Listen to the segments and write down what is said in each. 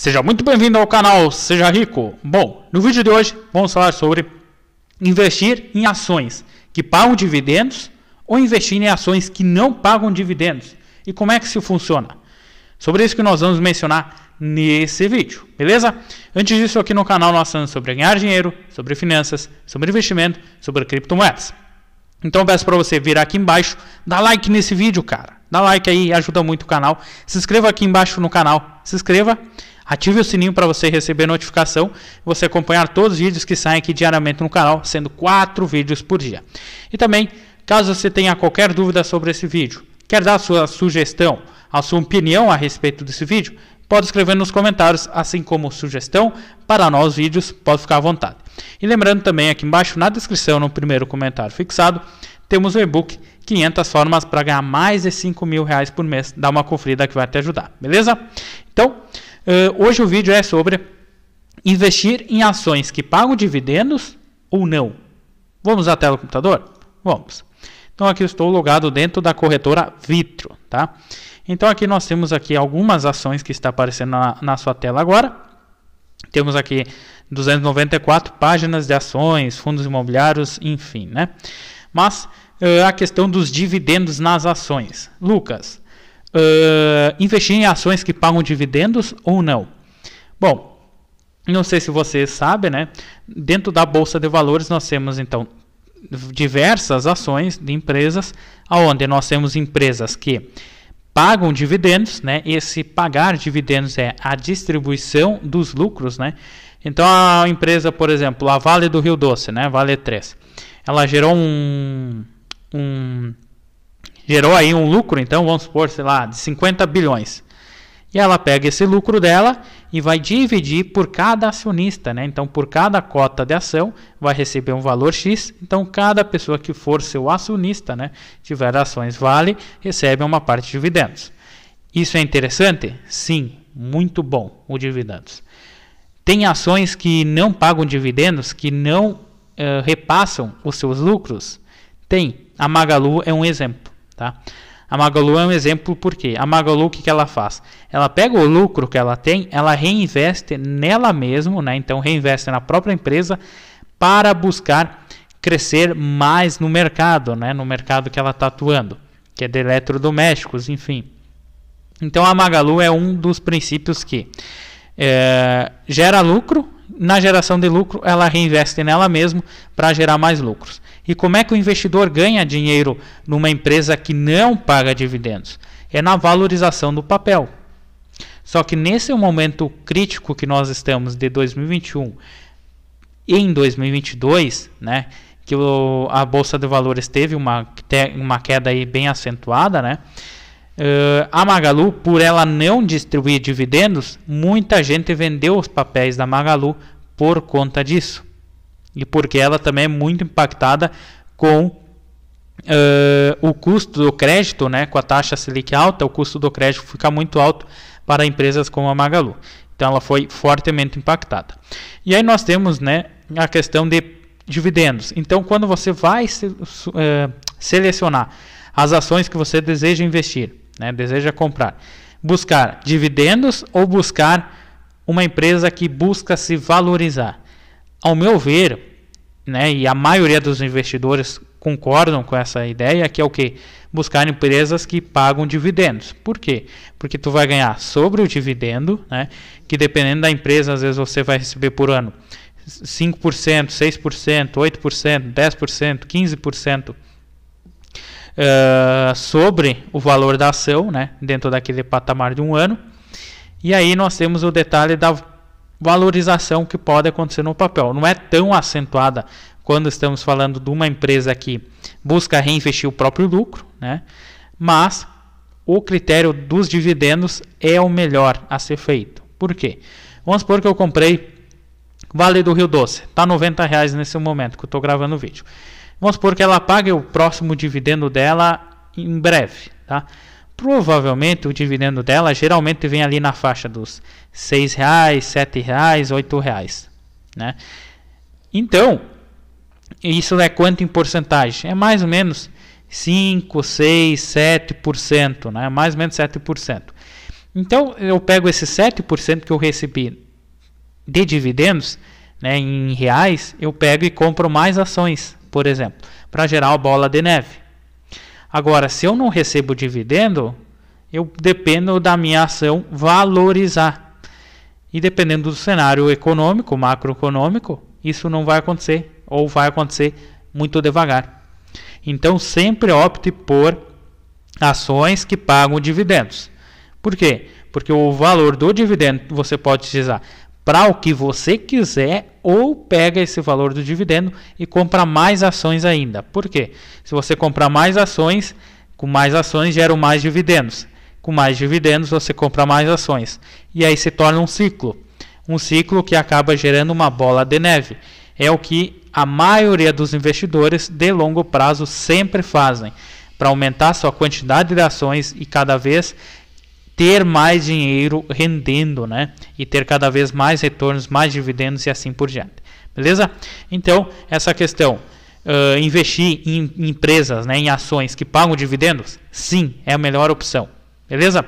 Seja muito bem-vindo ao canal Seja Rico. Bom, no vídeo de hoje vamos falar sobre investir em ações que pagam dividendos ou investir em ações que não pagam dividendos e como é que isso funciona. Sobre isso que nós vamos mencionar nesse vídeo, beleza? Antes disso, aqui no canal nós falamos sobre ganhar dinheiro, sobre finanças, sobre investimento, sobre criptomoedas. Então peço para você vir aqui embaixo, dar like nesse vídeo, cara. Dá like aí, ajuda muito o canal. Se inscreva aqui embaixo no canal, se inscreva. Ative o sininho para você receber notificação e você acompanhar todos os vídeos que saem aqui diariamente no canal, sendo quatro vídeos por dia. E também, caso você tenha qualquer dúvida sobre esse vídeo, quer dar a sua sugestão, a sua opinião a respeito desse vídeo, pode escrever nos comentários, assim como sugestão para novos vídeos, pode ficar à vontade. E lembrando também aqui embaixo na descrição, no primeiro comentário fixado, temos o e-book 500 formas para ganhar mais de 5 mil reais por mês. Dá uma conferida que vai te ajudar, beleza? Então, eh, hoje o vídeo é sobre investir em ações que pagam dividendos ou não. Vamos à tela do computador? Vamos. Então aqui estou logado dentro da corretora Vitro, tá? Então aqui nós temos aqui algumas ações que está aparecendo na, na sua tela agora. Temos aqui 294 páginas de ações, fundos imobiliários, enfim, né? Mas uh, a questão dos dividendos nas ações. Lucas, Uh, investir em ações que pagam dividendos ou não? Bom, não sei se vocês sabem, né? Dentro da bolsa de valores nós temos então diversas ações de empresas, aonde nós temos empresas que pagam dividendos, né? Esse pagar dividendos é a distribuição dos lucros, né? Então a empresa, por exemplo, a Vale do Rio Doce, né? Vale 3, ela gerou um, um gerou aí um lucro, então vamos supor, sei lá, de 50 bilhões. E ela pega esse lucro dela e vai dividir por cada acionista, né? Então, por cada cota de ação, vai receber um valor X. Então, cada pessoa que for seu acionista, né, tiver ações vale, recebe uma parte de dividendos. Isso é interessante? Sim, muito bom o dividendos. Tem ações que não pagam dividendos, que não uh, repassam os seus lucros? Tem. A Magalu é um exemplo. Tá? A Magalu é um exemplo porque a Magalu o que, que ela faz? Ela pega o lucro que ela tem, ela reinveste nela mesma, né? então reinveste na própria empresa para buscar crescer mais no mercado, né? no mercado que ela está atuando, que é de eletrodomésticos, enfim. Então a Magalu é um dos princípios que é, gera lucro, na geração de lucro, ela reinveste nela mesma para gerar mais lucros. E como é que o investidor ganha dinheiro numa empresa que não paga dividendos? É na valorização do papel. Só que nesse momento crítico que nós estamos de 2021 em 2022, né, que o, a bolsa de valores teve uma, uma queda aí bem acentuada, né? Uh, a Magalu, por ela não distribuir dividendos, muita gente vendeu os papéis da Magalu por conta disso. E porque ela também é muito impactada com uh, o custo do crédito, né, com a taxa Selic alta, o custo do crédito fica muito alto para empresas como a Magalu. Então ela foi fortemente impactada. E aí nós temos né, a questão de dividendos. Então quando você vai se, uh, selecionar as ações que você deseja investir, né, deseja comprar, buscar dividendos ou buscar uma empresa que busca se valorizar. Ao meu ver, né, e a maioria dos investidores concordam com essa ideia, que é o que? Buscar empresas que pagam dividendos. Por quê? Porque tu vai ganhar sobre o dividendo, né, que dependendo da empresa, às vezes você vai receber por ano 5%, 6%, 8%, 10%, 15%. Eh, sobre o valor da ação, né, dentro daquele patamar de um ano. E aí nós temos o detalhe da valorização que pode acontecer no papel. Não é tão acentuada quando estamos falando de uma empresa que busca reinvestir o próprio lucro, né? mas o critério dos dividendos é o melhor a ser feito. Por quê? Vamos supor que eu comprei Vale do Rio Doce, está R$ 90 nesse momento que eu estou gravando o vídeo. Vamos supor que ela pague o próximo dividendo dela em breve, tá? Provavelmente o dividendo dela geralmente vem ali na faixa dos R$ reais, R$ reais, R$ reais, né? Então, isso é quanto em porcentagem? É mais ou menos 5, 6, 7%, né? Mais ou menos 7%. Então, eu pego esse 7% que eu recebi de dividendos, né, em reais, eu pego e compro mais ações, por exemplo, para gerar a bola de neve. Agora, se eu não recebo dividendo, eu dependo da minha ação valorizar. E dependendo do cenário econômico, macroeconômico, isso não vai acontecer ou vai acontecer muito devagar. Então, sempre opte por ações que pagam dividendos. Por quê? Porque o valor do dividendo você pode utilizar para o que você quiser ou pega esse valor do dividendo e compra mais ações ainda. Por quê? Se você comprar mais ações, com mais ações geram mais dividendos. Com mais dividendos você compra mais ações. E aí se torna um ciclo. Um ciclo que acaba gerando uma bola de neve. É o que a maioria dos investidores de longo prazo sempre fazem. Para aumentar sua quantidade de ações e cada vez ter mais dinheiro rendendo, né? E ter cada vez mais retornos, mais dividendos e assim por diante. Beleza? Então, essa questão. Uh, investir em, em empresas, né, em ações que pagam dividendos? Sim, é a melhor opção. Beleza?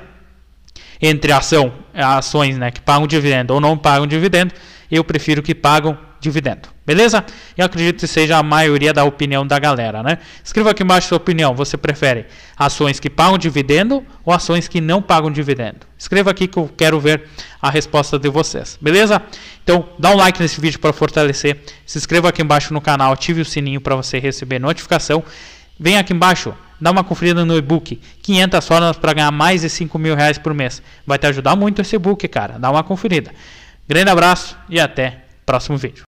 Entre ação, ações né, que pagam dividendo ou não pagam dividendo, eu prefiro que pagam dividendo. Beleza? Eu acredito que seja a maioria da opinião da galera, né? Escreva aqui embaixo sua opinião. Você prefere ações que pagam dividendo ou ações que não pagam dividendo? Escreva aqui que eu quero ver a resposta de vocês. Beleza? Então, dá um like nesse vídeo para fortalecer. Se inscreva aqui embaixo no canal, ative o sininho para você receber notificação. Vem aqui embaixo, dá uma conferida no e-book. 500 formas para ganhar mais de 5 mil reais por mês. Vai te ajudar muito esse e-book, cara. Dá uma conferida. Grande abraço e até próximo vídeo.